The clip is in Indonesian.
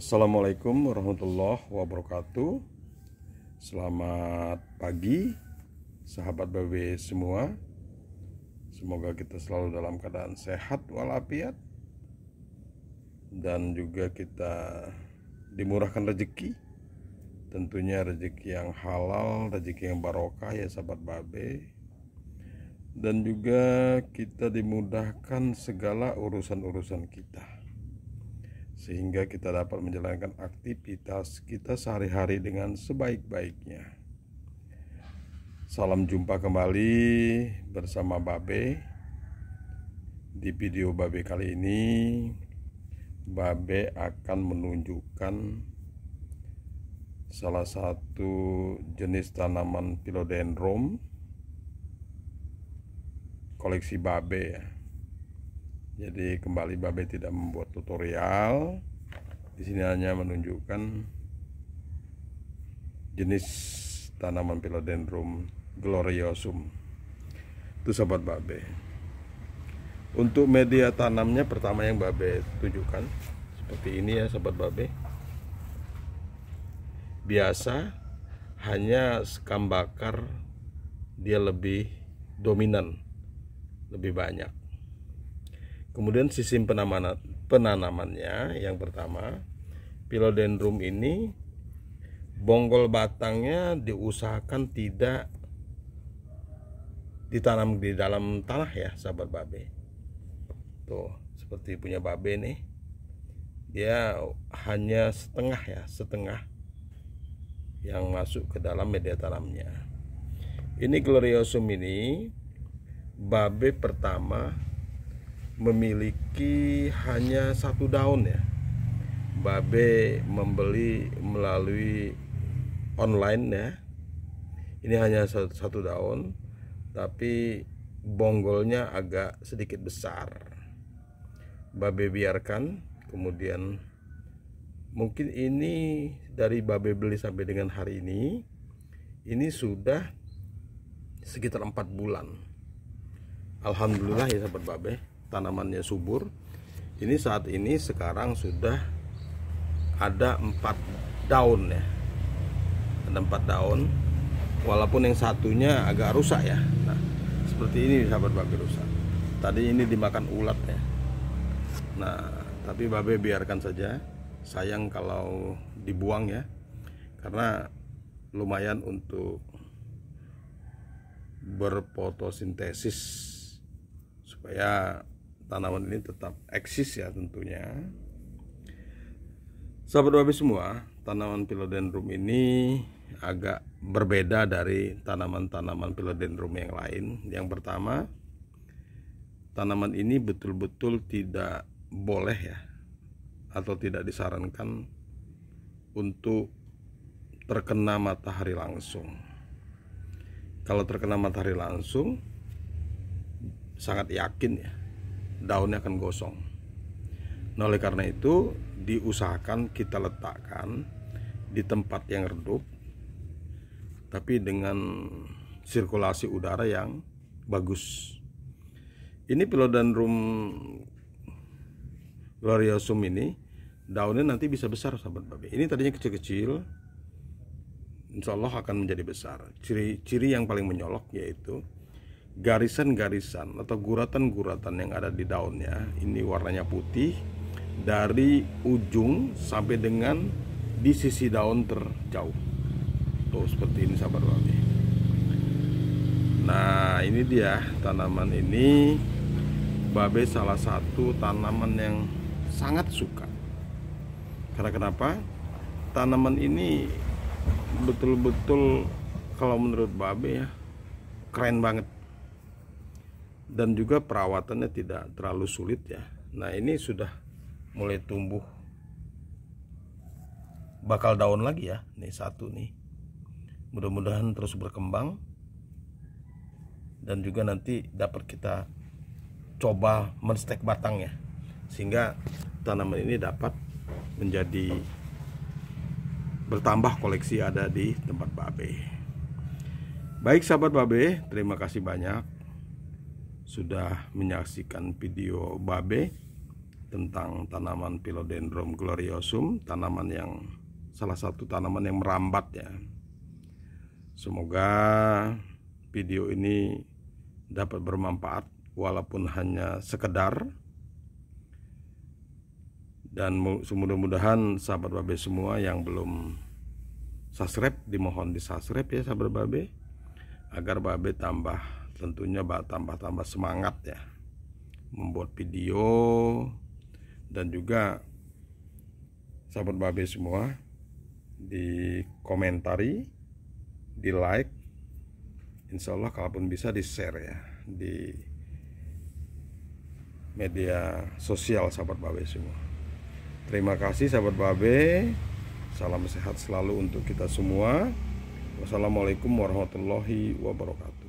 Assalamualaikum warahmatullahi wabarakatuh Selamat pagi Sahabat BB semua Semoga kita selalu dalam keadaan sehat walafiat Dan juga kita dimurahkan rezeki Tentunya rezeki yang halal, rezeki yang barokah ya sahabat babe Dan juga kita dimudahkan segala urusan-urusan kita sehingga kita dapat menjalankan aktivitas kita sehari-hari dengan sebaik-baiknya. Salam jumpa kembali bersama Babe. Di video Babe kali ini, Babe akan menunjukkan salah satu jenis tanaman philodendron koleksi Babe ya jadi kembali babe tidak membuat tutorial di sini hanya menunjukkan jenis tanaman philodendron gloriosum itu sobat babe untuk media tanamnya pertama yang babe tunjukkan seperti ini ya sobat babe biasa hanya sekam bakar dia lebih dominan lebih banyak Kemudian sistem penanaman penanamannya yang pertama, Pilodendrum ini bonggol batangnya diusahakan tidak ditanam di dalam tanah ya, sahabat babe. Tuh, seperti punya babe nih. Dia hanya setengah ya, setengah yang masuk ke dalam media tanamnya. Ini gloriosum ini babe pertama memiliki hanya satu daun ya babe membeli melalui online ya ini hanya satu, daun tapi bonggolnya agak sedikit besar babe biarkan kemudian mungkin ini dari babe beli sampai dengan hari ini ini sudah sekitar empat bulan Alhamdulillah ya sahabat babe tanamannya subur ini saat ini sekarang sudah ada empat daun ya ada empat daun walaupun yang satunya agak rusak ya nah seperti ini sahabat babi rusak tadi ini dimakan ulat ya nah tapi babe biarkan saja sayang kalau dibuang ya karena lumayan untuk berfotosintesis supaya tanaman ini tetap eksis ya tentunya sahabat babi semua tanaman philodendron ini agak berbeda dari tanaman-tanaman philodendron yang lain yang pertama tanaman ini betul-betul tidak boleh ya atau tidak disarankan untuk terkena matahari langsung kalau terkena matahari langsung sangat yakin ya daunnya akan gosong. Nah, oleh karena itu diusahakan kita letakkan di tempat yang redup tapi dengan sirkulasi udara yang bagus. Ini Philodendron gloriosum ini daunnya nanti bisa besar sahabat babi. Ini tadinya kecil-kecil insya Allah akan menjadi besar. Ciri-ciri yang paling menyolok yaitu garisan-garisan atau guratan-guratan yang ada di daunnya ini warnanya putih dari ujung sampai dengan di sisi daun terjauh tuh seperti ini sahabat babi nah ini dia tanaman ini babe salah satu tanaman yang sangat suka karena kenapa tanaman ini betul-betul kalau menurut babe ya keren banget dan juga perawatannya tidak terlalu sulit ya nah ini sudah mulai tumbuh bakal daun lagi ya Ini satu nih mudah-mudahan terus berkembang dan juga nanti dapat kita coba menstek batangnya sehingga tanaman ini dapat menjadi bertambah koleksi ada di tempat Babe. Baik sahabat Babe, terima kasih banyak sudah menyaksikan video Babe tentang tanaman Philodendron gloriosum, tanaman yang salah satu tanaman yang merambat ya. Semoga video ini dapat bermanfaat walaupun hanya sekedar dan mudah-mudahan sahabat Babe semua yang belum subscribe dimohon di subscribe ya sahabat Babe agar Babe tambah tentunya tambah-tambah semangat ya membuat video dan juga sahabat babe semua di komentari di like insya Allah kalaupun bisa di share ya di media sosial sahabat babe semua terima kasih sahabat babe salam sehat selalu untuk kita semua wassalamualaikum warahmatullahi wabarakatuh